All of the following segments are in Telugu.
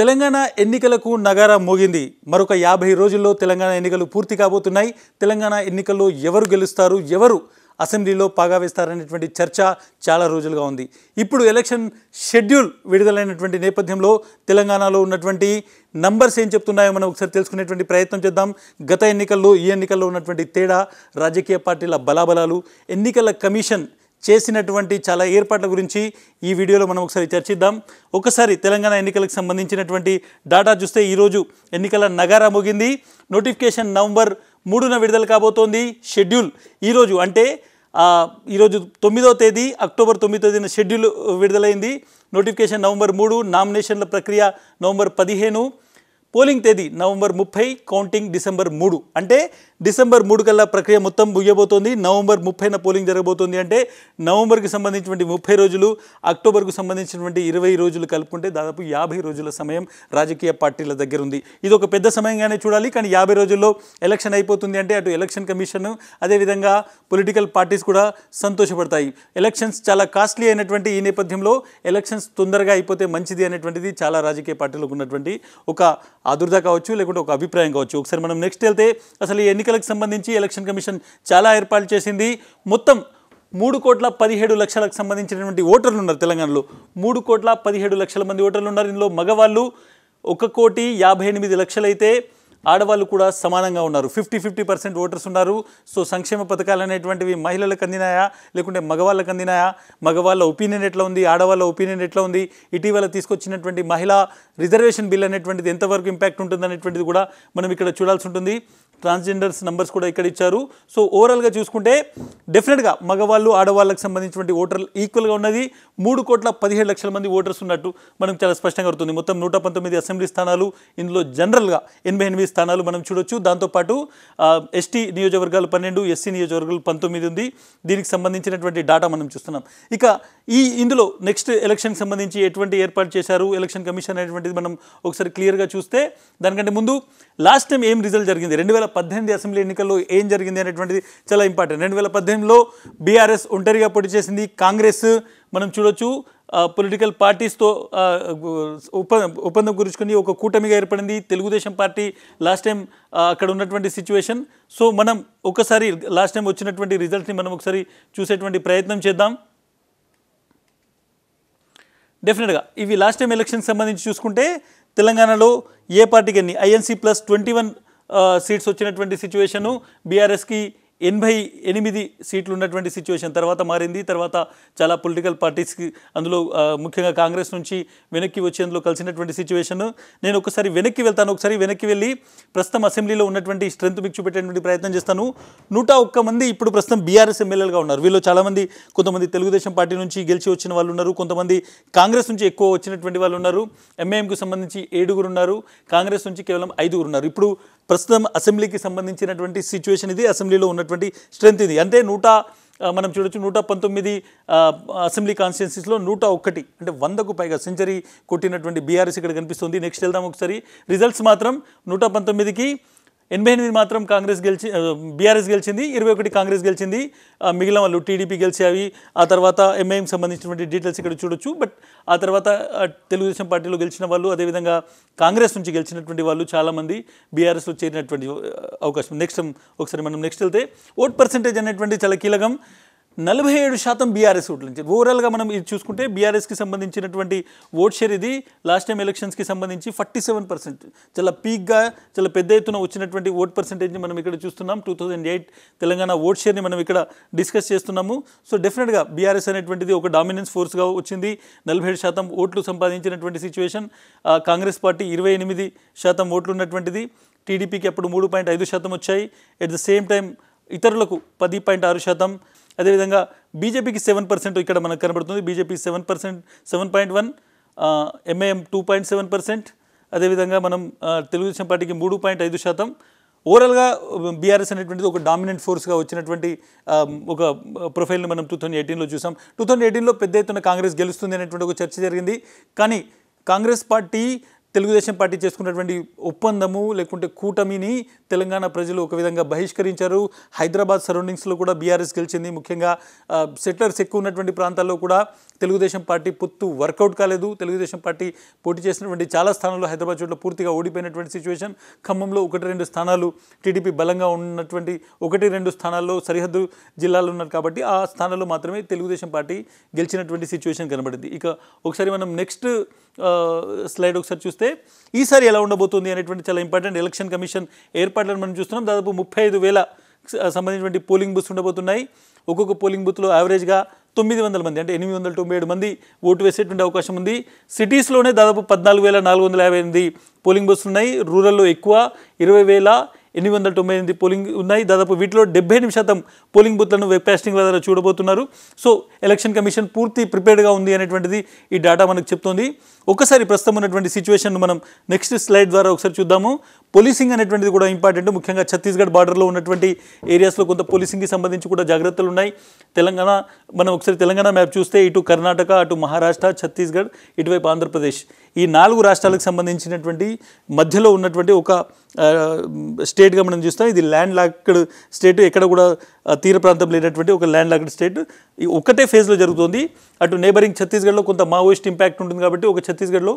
తెలంగాణ ఎన్నికలకు నగర మోగింది మరొక యాభై రోజుల్లో తెలంగాణ ఎన్నికలు పూర్తి కాబోతున్నాయి తెలంగాణ ఎన్నికల్లో ఎవరు గెలుస్తారు ఎవరు అసెంబ్లీలో పాగా వేస్తారనేటువంటి చర్చ చాలా రోజులుగా ఉంది ఇప్పుడు ఎలక్షన్ షెడ్యూల్ విడుదలైనటువంటి నేపథ్యంలో తెలంగాణలో ఉన్నటువంటి నంబర్స్ ఏం చెప్తున్నాయో మనం ఒకసారి తెలుసుకునేటువంటి ప్రయత్నం చేద్దాం గత ఎన్నికల్లో ఈ ఎన్నికల్లో ఉన్నటువంటి తేడా రాజకీయ పార్టీల బలాబలాలు ఎన్నికల కమిషన్ చేసినటువంటి చాలా ఏర్పాట్ల గురించి ఈ వీడియోలో మనం ఒకసారి చర్చిద్దాం ఒకసారి తెలంగాణ ఎన్నికలకు సంబంధించినటువంటి డాటా చూస్తే ఈరోజు ఎన్నికల నగారా ముగింది నోటిఫికేషన్ నవంబర్ మూడున విడుదల కాబోతోంది షెడ్యూల్ ఈరోజు అంటే ఈరోజు తొమ్మిదో తేదీ అక్టోబర్ తొమ్మిదో తేదీన షెడ్యూల్ విడుదలైంది నోటిఫికేషన్ నవంబర్ మూడు నామినేషన్ల ప్రక్రియ నవంబర్ పదిహేను పోలింగ్ తేదీ నవంబర్ ముప్పై కౌంటింగ్ డిసెంబర్ మూడు అంటే డిసెంబర్ మూడు కల్లా ప్రక్రియ మొత్తం ముగియబోతోంది నవంబర్ ముప్పైన పోలింగ్ జరగబోతోంది అంటే నవంబర్కి సంబంధించినటువంటి ముప్పై రోజులు అక్టోబర్కు సంబంధించినటువంటి ఇరవై రోజులు కలుపుకుంటే దాదాపు యాభై రోజుల సమయం రాజకీయ పార్టీల దగ్గర ఉంది ఇది ఒక పెద్ద సమయంగానే చూడాలి కానీ యాభై రోజుల్లో ఎలక్షన్ అయిపోతుంది అంటే అటు ఎలక్షన్ కమిషన్ అదేవిధంగా పొలిటికల్ పార్టీస్ కూడా సంతోషపడతాయి ఎలక్షన్స్ చాలా కాస్ట్లీ అయినటువంటి ఈ నేపథ్యంలో ఎలక్షన్స్ తొందరగా అయిపోతే మంచిది అనేటువంటిది చాలా రాజకీయ పార్టీలకు ఉన్నటువంటి ఒక ఆదుర్ద కావచ్చు లేకుంటే ఒక అభిప్రాయం కావచ్చు ఒకసారి మనం నెక్స్ట్ వెళ్తే అసలు ఈ ఎన్నికలకు సంబంధించి ఎలక్షన్ కమిషన్ చాలా ఏర్పాట్లు చేసింది మొత్తం మూడు కోట్ల పదిహేడు లక్షలకు సంబంధించినటువంటి ఓటర్లు ఉన్నారు తెలంగాణలో మూడు కోట్ల పదిహేడు లక్షల మంది ఓటర్లు ఉన్నారు ఇందులో మగవాళ్ళు ఒక కోటి యాభై ఎనిమిది లక్షలైతే ఆడవాళ్ళు కూడా సమానంగా ఉన్నారు ఫిఫ్టీ ఫిఫ్టీ పర్సెంట్ ఓటర్స్ ఉన్నారు సో సంక్షేమ పథకాలు అనేటువంటివి మహిళలకు అందినాయా లేకుంటే మగవాళ్ళకు అందినాయా మగవాళ్ళ ఒపీనియన్ ఎట్లా ఉంది ఆడవాళ్ళ ఒపీనియన్ ఎట్లా ఉంది ఇటీవల తీసుకొచ్చినటువంటి మహిళా రిజర్వేషన్ బిల్ అనేటువంటిది ఎంతవరకు ఇంపాక్ట్ ఉంటుంది అనేటువంటిది కూడా మనం ఇక్కడ చూడాల్సి ఉంటుంది ట్రాన్స్జెండర్స్ నంబర్స్ కూడా ఇక్కడ ఇచ్చారు సో ఓవరాల్గా చూసుకుంటే డెఫినెట్గా మగవాళ్ళు ఆడవాళ్ళకు సంబంధించినటువంటి ఓటర్లు ఈక్వల్గా ఉన్నది మూడు కోట్ల పదిహేడు లక్షల మంది ఓటర్స్ ఉన్నట్టు మనకు చాలా స్పష్టంగా అవుతుంది మొత్తం నూట పంతొమ్మిది అసెంబ్లీ స్థానాలు ఇందులో జనరల్గా ఎనభై ఎనిమిది స్థానాలు మనం చూడొచ్చు దాంతోపాటు ఎస్టీ నియోజకవర్గాలు పన్నెండు ఎస్సీ నియోజకవర్గాలు పంతొమ్మిది ఉంది దీనికి సంబంధించినటువంటి డాటా మనం చూస్తున్నాం ఇక ఈ ఇందులో నెక్స్ట్ ఎలక్షన్కి సంబంధించి ఎటువంటి ఏర్పాటు చేశారు ఎలక్షన్ కమిషన్ అనేటువంటిది మనం ఒకసారి క్లియర్గా చూస్తే దానికంటే ముందు లాస్ట్ టైం ఏం రిజల్ట్ జరిగింది రెండు వేల పద్దెనిమిది అసెంబ్లీ ఎన్నికల్లో ఏం జరిగింది అనేటువంటిది చాలా ఇంపార్టెంట్ రెండు వేల పద్దెనిమిదిలో బీఆర్ఎస్ ఒంటరిగా పోటీ చేసింది కాంగ్రెస్ మనం చూడొచ్చు పొలిటికల్ పార్టీస్తో ఉప ఒప్పందం గురించుకుని ఒక కూటమిగా ఏర్పడింది తెలుగుదేశం పార్టీ లాస్ట్ టైం అక్కడ ఉన్నటువంటి సిచ్యువేషన్ సో మనం ఒకసారి లాస్ట్ టైం వచ్చినటువంటి రిజల్ట్ని మనం ఒకసారి చూసేటువంటి ప్రయత్నం చేద్దాం డెఫినెట్గా ఇవి లాస్ట్ టైం ఎలక్షన్కి సంబంధించి చూసుకుంటే తెలంగాణలో ఏ పార్టీకి ఎన్ని INC plus twenty one seats వచ్చినటువంటి సిచ్యువేషను బీఆర్ఎస్కి ఎనభై ఎనిమిది సీట్లు ఉన్నటువంటి సిచ్యువేషన్ తర్వాత మారింది తర్వాత చాలా పొలిటికల్ పార్టీస్కి అందులో ముఖ్యంగా కాంగ్రెస్ నుంచి వెనక్కి వచ్చేందులో కలిసినటువంటి సిచ్యువేషన్ నేను ఒకసారి వెనక్కి వెళ్తాను ఒకసారి వెనక్కి వెళ్ళి ప్రస్తుతం అసెంబ్లీలో ఉన్నటువంటి స్ట్రెంత్ మీకు చూపెట్టేటువంటి ప్రయత్నం చేస్తాను నూట ఒక్క మంది ఇప్పుడు ప్రస్తుతం బీఆర్ఎస్ ఎమ్మెల్యేలుగా ఉన్నారు వీళ్ళు చాలామంది కొంతమంది తెలుగుదేశం పార్టీ నుంచి గెలిచి వచ్చిన వాళ్ళు ఉన్నారు కొంతమంది కాంగ్రెస్ నుంచి ఎక్కువ వచ్చినటువంటి వాళ్ళు ఉన్నారు ఎంఐఎంకు సంబంధించి ఏడుగురు ఉన్నారు కాంగ్రెస్ నుంచి కేవలం ఐదుగురు ఉన్నారు ఇప్పుడు ప్రస్తుతం అసెంబ్లీకి సంబంధించినటువంటి సిచ్యువేషన్ ఇది అసెంబ్లీలో ఉన్నటువంటి ఉన్నటువంటి స్ట్రెంత్ ఇది అంటే నూట మనం చూడొచ్చు నూట పంతొమ్మిది అసెంబ్లీ కాన్స్టిట్యున్సీస్లో నూట ఒకటి అంటే వందకు పైగా సెంచరీ కొట్టినటువంటి బీఆర్ఎస్ ఇక్కడ కనిపిస్తుంది నెక్స్ట్ వెళ్దాం ఒకసారి రిజల్ట్స్ మాత్రం నూట పంతొమ్మిదికి ఎనభై ఎనిమిది మాత్రం కాంగ్రెస్ గెలిచి బీఆర్ఎస్ గెలిచింది ఇరవై ఒకటి కాంగ్రెస్ గెలిచింది మిగిలిన వాళ్ళు టీడీపీ గెలిచేవి ఆ తర్వాత ఎంఐఎం సంబంధించినటువంటి డీటెయిల్స్ ఇక్కడ చూడొచ్చు బట్ ఆ తర్వాత తెలుగుదేశం పార్టీలో గెలిచిన వాళ్ళు అదేవిధంగా కాంగ్రెస్ నుంచి గెలిచినటువంటి వాళ్ళు చాలామంది బీఆర్ఎస్లో చేరినటువంటి అవకాశం నెక్స్ట్ ఒకసారి మనం నెక్స్ట్ వెళ్తే ఓట్ పర్సంటేజ్ అనేటువంటి చాలా కీలకం నలభై ఏడు శాతం బీఆర్ఎస్ ఓట్ల నుంచి ఓవరాల్గా మనం ఇది చూసుకుంటే బీఆర్ఎస్కి సంబంధించినటువంటి ఓట్ షేర్ ఇది లాస్ట్ టైం ఎలక్షన్స్కి సంబంధించి ఫార్టీ సెవెన్ పర్సెంట్ చాలా పీక్గా చాలా పెద్ద ఎత్తున వచ్చినటువంటి ఓట్ పర్సెంటేజ్ని మనం ఇక్కడ చూస్తున్నాం two thousand eight Telangana vote షేర్ని మనం ఇక్కడ డిస్కస్ చేస్తున్నాము సో డెఫినెట్గా బీఆర్ఎస్ అనేటువంటిది ఒక డామినెన్స్ ఫోర్స్గా వచ్చింది నలభై ఏడు శాతం ఓట్లు సంపాదించినటువంటి సిచ్యువేషన్ కాంగ్రెస్ పార్టీ ఇరవై ఎనిమిది శాతం ఓట్లు ఉన్నటువంటిది టీడీపీకి అప్పుడు మూడు పాయింట్ ఐదు శాతం వచ్చాయి ఎట్ ద సేమ్ టైం ఇతరులకు పది పాయింట్ ఆరు శాతం అదేవిధంగా బీజేపీకి సెవెన్ పర్సెంట్ ఇక్కడ మనకు కనబడుతుంది BJP seven percent seven point one ఎంఏఎం టూ పాయింట్ సెవెన్ పర్సెంట్ అదేవిధంగా మనం తెలుగుదేశం పార్టీకి మూడు పాయింట్ ఐదు శాతం ఓవరాల్గా బీఆర్ఎస్ అనేటువంటిది ఒక డామినెంట్ ఫోర్స్గా వచ్చినటువంటి ఒక ప్రొఫైల్ని మనం టూ థౌజండ్ ఎయిటీన్లో చూసాం టూ థౌజండ్ ఎయిటీన్లో పెద్ద ఎత్తున కాంగ్రెస్ గెలుస్తుంది అనేటువంటి ఒక చర్చ జరిగింది కానీ కాంగ్రెస్ పార్టీ తెలుగుదేశం పార్టీ చేసుకున్నటువంటి ఒప్పందము లేకుంటే కూటమిని తెలంగాణ ప్రజలు ఒక విధంగా బహిష్కరించారు హైదరాబాద్ సరౌండింగ్స్లో కూడా బీఆర్ఎస్ గెలిచింది ముఖ్యంగా సెటిలర్స్ ఎక్కువ ఉన్నటువంటి ప్రాంతాల్లో కూడా తెలుగుదేశం పార్టీ పొత్తు వర్కౌట్ కాలేదు తెలుగుదేశం పార్టీ పోటీ చేసినటువంటి చాలా స్థానాల్లో హైదరాబాద్ చోట్ల పూర్తిగా ఓడిపోయినటువంటి సిచ్యువేషన్ ఖమ్మంలో ఒకటి రెండు స్థానాలు టీడీపీ బలంగా ఉన్నటువంటి ఒకటి రెండు స్థానాల్లో సరిహద్దు జిల్లాలు ఉన్నారు కాబట్టి ఆ స్థానాల్లో మాత్రమే తెలుగుదేశం పార్టీ గెలిచినటువంటి సిచ్యువేషన్ కనబడింది ఇక ఒకసారి మనం నెక్స్ట్ స్లైడ్ ఒకసారి చూస్తే ఈసారి ఎలా ఉండబోతుంది అనేటువంటి చాలా ఇంపార్టెంట్ ఎలక్షన్ కమిషన్ ఏర్పాట్లను మనం చూస్తున్నాం దాదాపు ముప్పై ఐదు వేల సంబంధించినటువంటి పోలింగ్ బూత్స్ ఉండబోతున్నాయి ఒక్కొక్క పోలింగ్ బూత్లో యావరేజ్గా తొమ్మిది వందల మంది అంటే ఎనిమిది వందల తొంభై ఏడు మంది ఓటు వేసేటువంటి అవకాశం ఉంది సిటీస్లోనే దాదాపు పద్నాలుగు వేల నాలుగు వందల యాభై ఎనిమిది పోలింగ్ బూత్స్ ఉన్నాయి రూరల్లో ఎక్కువ ఇరవై వేల ఎన్ని వందల తొంభై ఎనిమిది పోలింగ్ ఉన్నాయి దాదాపు వీటిలో డెబ్బై ఎనిమిది శాతం పోలింగ్ బూత్లను వెబ్ కాస్టింగ్ ద్వారా చూడబోతున్నారు సో ఎలక్షన్ కమిషన్ పూర్తి ప్రిపేర్డ్గా ఉంది అనేటువంటిది ఈ డేటా మనకు చెప్తోంది ఒకసారి ప్రస్తుతం ఉన్నటువంటి సిచ్యువేషన్ను మనం నెక్స్ట్ స్లైడ్ ద్వారా ఒకసారి చూద్దాము పోలీసింగ్ అనేటువంటిది కూడా ఇంపార్టెంట్ ముఖ్యంగా ఛత్తీస్గఢ్ బార్డర్లో ఉన్నటువంటి ఏరియాస్లో కొంత పోలీసింగ్కి సంబంధించి కూడా జాగ్రత్తలు ఉన్నాయి తెలంగాణ మనం ఒకసారి తెలంగాణ మ్యాప్ చూస్తే ఇటు కర్ణాటక అటు మహారాష్ట్ర ఛత్తీస్గఢ్ ఇటువైపు ఆంధ్రప్రదేశ్ ఈ నాలుగు రాష్ట్రాలకు సంబంధించినటువంటి మధ్యలో ఉన్నటువంటి ఒక స్టేట్ స్టేట్గా మనం చూస్తాం ఇది ల్యాండ్ లాక్డ్ స్టేట్ ఎక్కడ కూడా తీర ప్రాంతం లేనటువంటి ఒక ల్యాండ్ లాక్డ్ స్టేట్ ఒకటే ఫేజ్లో జరుగుతుంది అటు నేబరింగ్ ఛత్తీస్గఢ్లో కొంత మావోయిస్ట్ ఇంపాక్ట్ ఉంటుంది కాబట్టి ఒక ఛత్తీస్గఢ్లో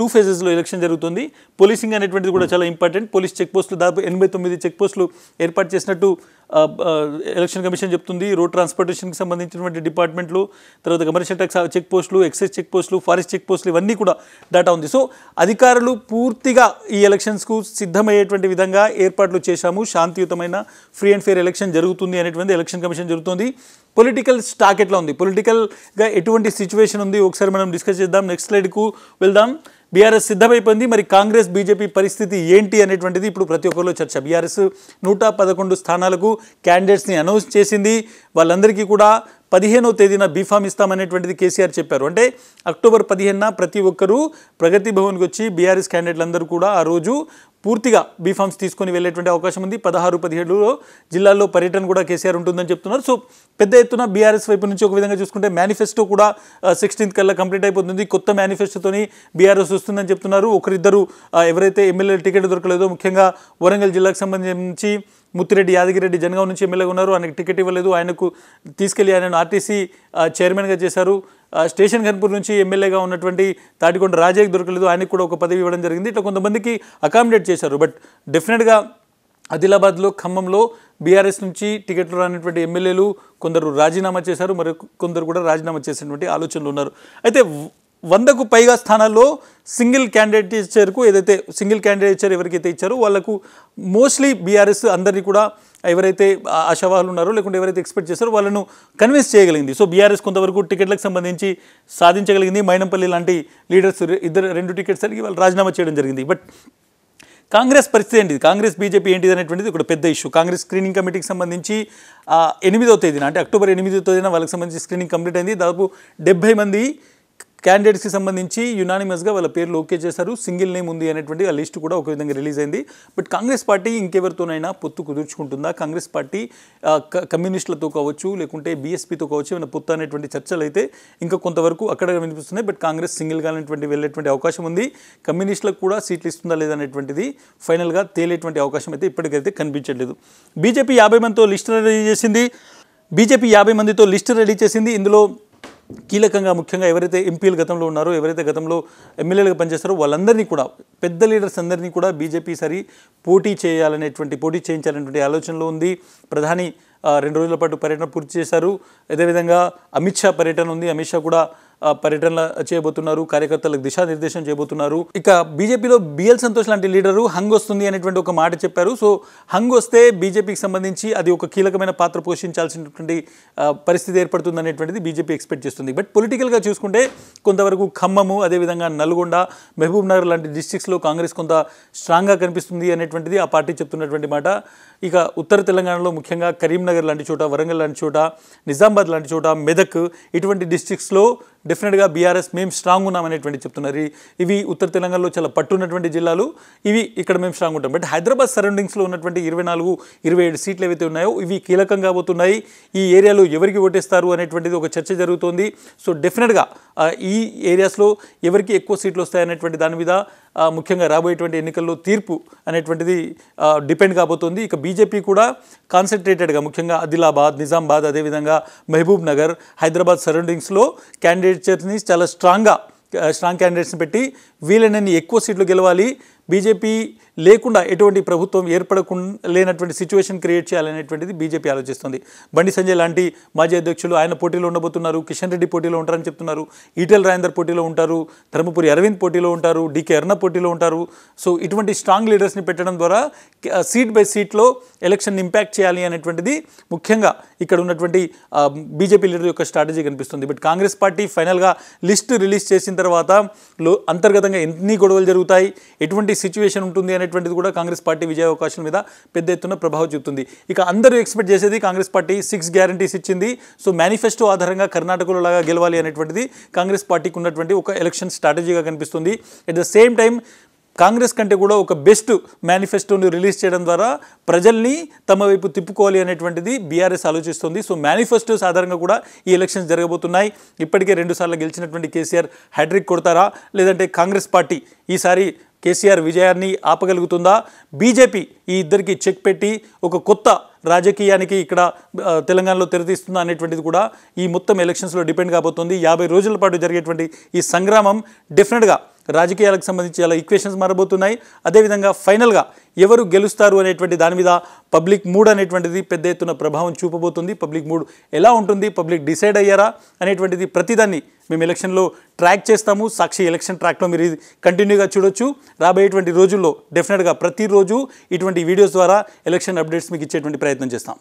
టూ ఫేజెస్లో ఎలక్షన్ జరుగుతుంది పోలీసింగ్ అనేటువంటిది కూడా చాలా ఇంపార్టెంట్ పోలీస్ చెక్ పోస్టులు దాదాపు ఎనభై తొమ్మిది చెక్పోస్టులు ఏర్పాటు చేసినట్టు ఎలక్షన్ కమిషన్ చెప్తుంది రోడ్ ట్రాన్స్పోర్టేషన్కి సంబంధించినటువంటి డిపార్ట్మెంట్లు తర్వాత కమర్షియల్ ట్యాక్స్ చెక్ పోస్టులు ఎక్సైజ్ చెక్ పోస్టులు ఫారెస్ట్ చెక్ పోస్టులు ఇవన్నీ కూడా డేటా ఉంది సో అధికారులు పూర్తిగా ఈ ఎలక్షన్స్కు సిద్ధమయ్యేటువంటి విధంగా ఏర్పాట్లు చేశాము శాంతియుతమైన ఫ్రీ అండ్ ఫేర్ ఎలక్షన్ జరుగుతుంది అనేటువంటి ఎలక్షన్ కమిషన్ జరుగుతుంది పొలిటికల్ స్టాక్ ఎట్లా ఉంది పొలిటికల్గా ఎటువంటి సిచ్యువేషన్ ఉంది ఒకసారి మనం డిస్కస్ చేద్దాం నెక్స్ట్ స్లైడ్కు వెళ్దాం బీఆర్ఎస్ సిద్ధమైపోయింది మరి కాంగ్రెస్ బీజేపీ పరిస్థితి ఏంటి అనేటువంటిది ఇప్పుడు ప్రతి ఒక్కరిలో చర్చ బీఆర్ఎస్ నూట పదకొండు స్థానాలకు క్యాండిడేట్స్ని అనౌన్స్ చేసింది వాళ్ళందరికీ కూడా పదిహేనో తేదీన బీఫామ్ ఇస్తామనేటువంటిది కేసీఆర్ చెప్పారు అంటే అక్టోబర్ పదిహేనున ప్రతి ఒక్కరూ ప్రగతి భవన్కి వచ్చి బీఆర్ఎస్ క్యాండిడేట్లందరూ కూడా ఆ రోజు పూర్తిగా బీఫామ్స్ తీసుకొని వెళ్ళేటువంటి అవకాశం ఉంది పదహారు పదిహేడులో జిల్లాల్లో పర్యటన కూడా కేసీఆర్ ఉంటుందని చెప్తున్నారు సో పెద్ద ఎత్తున బీఆర్ఎస్ వైపు నుంచి ఒక విధంగా చూసుకుంటే మేనిఫెస్టో కూడా సిక్స్టీన్త్ కల్లా కంప్లీట్ అయిపోతుంది కొత్త మేనిఫెస్టోతోని బీఆర్ఎస్ వస్తుందని చెప్తున్నారు ఒకరిద్దరు ఎవరైతే ఎమ్మెల్యే టికెట్ దొరకలేదో ముఖ్యంగా వరంగల్ జిల్లాకు సంబంధించి ముత్తిరెడ్డి యాదగిరెడ్డి జనగాం నుంచి ఎమ్మెల్యేగా ఉన్నారు ఆయనకు టికెట్ ఇవ్వలేదు ఆయనకు తీసుకెళ్లి ఆయనను ఆర్టీసీ చైర్మన్గా చేశారు స్టేషన్ కన్పూర్ నుంచి ఎమ్మెల్యేగా ఉన్నటువంటి తాటికొండ రాజయ్యకి దొరకలేదు ఆయనకు కూడా ఒక పదవి ఇవ్వడం జరిగింది ఇట్లా కొంతమందికి అకామిడేట్ చేశారు బట్ డెఫినెట్గా ఆదిలాబాద్లో ఖమ్మంలో బీఆర్ఎస్ నుంచి టికెట్లు రానటువంటి ఎమ్మెల్యేలు కొందరు రాజీనామా చేశారు మరి కొందరు కూడా రాజీనామా చేసినటువంటి ఆలోచనలు ఉన్నారు అయితే వందకు పైగా స్థానాల్లో సింగిల్ క్యాండిడేట్ ఇచ్చారుకు ఏదైతే సింగిల్ క్యాండిడేట్ ఇచ్చారు ఎవరికైతే ఇచ్చారో వాళ్లకు మోస్ట్లీ బీఆర్ఎస్ అందరినీ కూడా ఎవరైతే ఆశావాహులు ఉన్నారో లేకుంటే ఎవరైతే ఎక్స్పెక్ట్ చేస్తారో వాళ్ళను కన్విన్స్ చేయగలిగింది సో బీఆర్ఎస్ కొంతవరకు టికెట్లకు సంబంధించి సాధించగలిగింది మైనంపల్లి లాంటి లీడర్స్ ఇద్దరు రెండు టికెట్స్ అడిగి వాళ్ళు రాజీనామా చేయడం జరిగింది బట్ కాంగ్రెస్ పరిస్థితి ఏంటిది కాంగ్రెస్ బీజేపీ ఏంటిది అనేటువంటిది ఇక్కడ పెద్ద ఇష్యూ కాంగ్రెస్ స్క్రీనింగ్ కమిటీకి సంబంధించి ఎనిమిదో తేదీన అంటే అక్టోబర్ ఎనిమిదో తేదీన వాళ్ళకి సంబంధించి స్క్రీనింగ్ కంప్లీట్ అయింది దాదాపు డెబ్బై మంది క్యాండిడేట్స్కి సంబంధించి యునానిమస్గా వాళ్ళ పేర్లు ఓకే చేశారు సింగిల్ నేమ్ ఉంది అనేటువంటి ఆ లిస్ట్ కూడా ఒక విధంగా రిలీజ్ అయింది బట్ కాంగ్రెస్ పార్టీ ఇంకెవరితోనైనా పొత్తు కుదుర్చుకుంటుందా కాంగ్రెస్ పార్టీ కమ్యూనిస్టులతో కావచ్చు లేకుంటే బీఎస్పీతో కావచ్చు ఏమైనా పొత్తు అనేటువంటి చర్చలు అయితే ఇంకా కొంతవరకు అక్కడ వినిపిస్తున్నాయి బట్ కాంగ్రెస్ సింగిల్గా అనేటువంటి వెళ్ళేటువంటి అవకాశం ఉంది కమ్యూనిస్టులకు కూడా సీట్లు ఇస్తుందా లేదనేటువంటిది ఫైనల్గా తేలేటువంటి అవకాశం అయితే ఇప్పటికైతే కనిపించట్లేదు బీజేపీ యాభై మందితో లిస్ట్ రెడీ చేసింది బీజేపీ యాభై మందితో లిస్ట్ రెడీ చేసింది ఇందులో కీలకంగా ముఖ్యంగా ఎవరైతే ఎంపీలు గతంలో ఉన్నారో ఎవరైతే గతంలో ఎమ్మెల్యేలుగా పనిచేస్తారో వాళ్ళందరినీ కూడా పెద్ద లీడర్స్ అందరినీ కూడా బీజేపీ సరి పోటీ చేయాలనేటువంటి పోటీ చేయించాలనేటువంటి ఆలోచనలో ఉంది ప్రధాని రెండు రోజుల పాటు పర్యటన పూర్తి చేశారు అదేవిధంగా అమిత్ షా పర్యటన ఉంది అమిత్ షా కూడా పర్యటనలు చేయబోతున్నారు కార్యకర్తలకు దిశానిర్దేశం చేయబోతున్నారు ఇక బీజేపీలో బిఎల్ సంతోష్ లాంటి లీడరు హంగ్ వస్తుంది అనేటువంటి ఒక మాట చెప్పారు సో హంగ్ వస్తే బీజేపీకి సంబంధించి అది ఒక కీలకమైన పాత్ర పోషించాల్సినటువంటి పరిస్థితి ఏర్పడుతుంది అనేటువంటిది బీజేపీ ఎక్స్పెక్ట్ చేస్తుంది బట్ పొలిటికల్గా చూసుకుంటే కొంతవరకు ఖమ్మము అదేవిధంగా నల్గొండ మహబూబ్ నగర్ లాంటి డిస్టిక్స్లో కాంగ్రెస్ కొంత స్ట్రాంగ్గా కనిపిస్తుంది అనేటువంటిది ఆ పార్టీ చెప్తున్నటువంటి మాట ఇక ఉత్తర తెలంగాణలో ముఖ్యంగా కరీంనగర్ లాంటి చోట వరంగల్ లాంటి చోట నిజామాబాద్ లాంటి చోట మెదక్ ఇటువంటి డిస్టిక్స్లో డెఫినెట్గా బీఆర్ఎస్ మేము స్ట్రాంగ్ ఉన్నామనేటువంటి చెప్తున్నారు ఇవి ఉత్తర తెలంగాణలో చాలా పట్టున్నటువంటి జిల్లాలు ఇవి ఇక్కడ మేము స్ట్రాంగ్ ఉంటాం బట్ హైదరాబాద్ సరౌండింగ్స్లో ఉన్నటువంటి ఇరవై నాలుగు ఇరవై ఏడు సీట్లు ఏవైతే ఉన్నాయో ఇవి కీలకం కాబోతున్నాయి ఈ ఏరియాలో ఎవరికి ఓటేస్తారు అనేటువంటిది ఒక చర్చ జరుగుతోంది సో డెఫినెట్గా ఈ ఏరియాస్లో ఎవరికి ఎక్కువ సీట్లు వస్తాయనేటువంటి దాని మీద ముఖ్యంగా రాబోయేటువంటి ఎన్నికల్లో తీర్పు అనేటువంటిది డిపెండ్ కాబోతోంది ఇక బీజేపీ కూడా కాన్సన్ట్రేటెడ్గా ముఖ్యంగా ఆదిలాబాద్ నిజామాబాద్ అదేవిధంగా మహబూబ్ నగర్ హైదరాబాద్ సరౌండింగ్స్లో క్యాండిడేట్స్ని చాలా స్ట్రాంగ్గా స్ట్రాంగ్ క్యాండిడేట్స్ని పెట్టి వీలైనన్ని ఎక్కువ సీట్లు గెలవాలి బీజేపీ లేకుండా ఎటువంటి ప్రభుత్వం ఏర్పడకుండా లేనటువంటి సిచ్యువేషన్ క్రియేట్ చేయాలనేటువంటిది బీజేపీ ఆలోచిస్తుంది బండి సంజయ్ లాంటి మాజీ అధ్యక్షులు ఆయన పోటీలో ఉండబోతున్నారు కిషన్ రెడ్డి పోటీలో ఉంటారని చెప్తున్నారు ఈటెల్ రాయందర్ పోటీలో ఉంటారు ధర్మపురి అరవింద్ పోటీలో ఉంటారు డికే అర్ణ పోటీలో ఉంటారు సో ఇటువంటి స్ట్రాంగ్ లీడర్స్ని పెట్టడం ద్వారా సీట్ బై సీట్లో ఎలక్షన్ ఇంపాక్ట్ చేయాలి అనేటువంటిది ముఖ్యంగా ఇక్కడ ఉన్నటువంటి బీజేపీ లీడర్ యొక్క స్ట్రాటజీ కనిపిస్తుంది బట్ కాంగ్రెస్ పార్టీ ఫైనల్గా లిస్ట్ రిలీజ్ చేసిన తర్వాత లో అంతర్గతంగా ఎన్ని గొడవలు జరుగుతాయి ఎటువంటి సిచ్యువేషన్ ఉంటుంది అనేటువంటిది కూడా కాంగ్రెస్ పార్టీ అవకాశం మీద పెద్ద ఎత్తున ప్రభావం చూపుతుంది ఇక అందరూ ఎక్స్పెక్ట్ చేసేది కాంగ్రెస్ పార్టీ సిక్స్ గ్యారంటీస్ ఇచ్చింది సో మేనిఫెస్టో ఆధారంగా కర్ణాటకలో లాగా గెలవాలి అనేటువంటిది కాంగ్రెస్ పార్టీకి ఉన్నటువంటి ఒక ఎలక్షన్ స్ట్రాటజీగా కనిపిస్తుంది at the same time Congress కంటే కూడా ఒక బెస్ట్ మేనిఫెస్టోని రిలీజ్ చేయడం ద్వారా ప్రజల్ని తమ వైపు తిప్పుకోవాలి అనేటువంటిది బీఆర్ఎస్ ఆలోచిస్తుంది సో మేనిఫెస్టోస్ ఆధారంగా కూడా ఈ ఎలక్షన్స్ జరగబోతున్నాయి ఇప్పటికే రెండుసార్లు గెలిచినటువంటి కేసీఆర్ హ్యాట్రిక్ కొడతారా లేదంటే కాంగ్రెస్ పార్టీ ఈసారి కేసీఆర్ విజయాన్ని ఆపగలుగుతుందా బీజేపీ ఈ ఇద్దరికి చెక్ పెట్టి ఒక కొత్త రాజకీయానికి ఇక్కడ తెలంగాణలో తెరతీస్తుందా అనేటువంటిది కూడా ఈ మొత్తం ఎలక్షన్స్లో డిపెండ్ కాబోతుంది యాభై రోజుల పాటు జరిగేటువంటి ఈ సంగ్రామం డెఫినెట్గా రాజకీయాలకు సంబంధించి అలా ఈక్వేషన్స్ మారబోతున్నాయి అదేవిధంగా ఫైనల్గా ఎవరు గెలుస్తారు అనేటువంటి దాని మీద పబ్లిక్ మూడ్ అనేటువంటిది పెద్ద ఎత్తున ప్రభావం చూపబోతుంది పబ్లిక్ మూడ్ ఎలా ఉంటుంది పబ్లిక్ డిసైడ్ అయ్యారా అనేటువంటిది ప్రతిదాన్ని మేము ఎలక్షన్లో ట్రాక్ చేస్తాము సాక్షి ఎలక్షన్ ట్రాక్లో మీరు కంటిన్యూగా చూడొచ్చు రాబోయేటువంటి రోజుల్లో డెఫినెట్గా ప్రతిరోజు ఇటువంటి వీడియోస్ ద్వారా ఎలక్షన్ అప్డేట్స్ మీకు ఇచ్చేటువంటి ప్రయత్నం చేస్తాం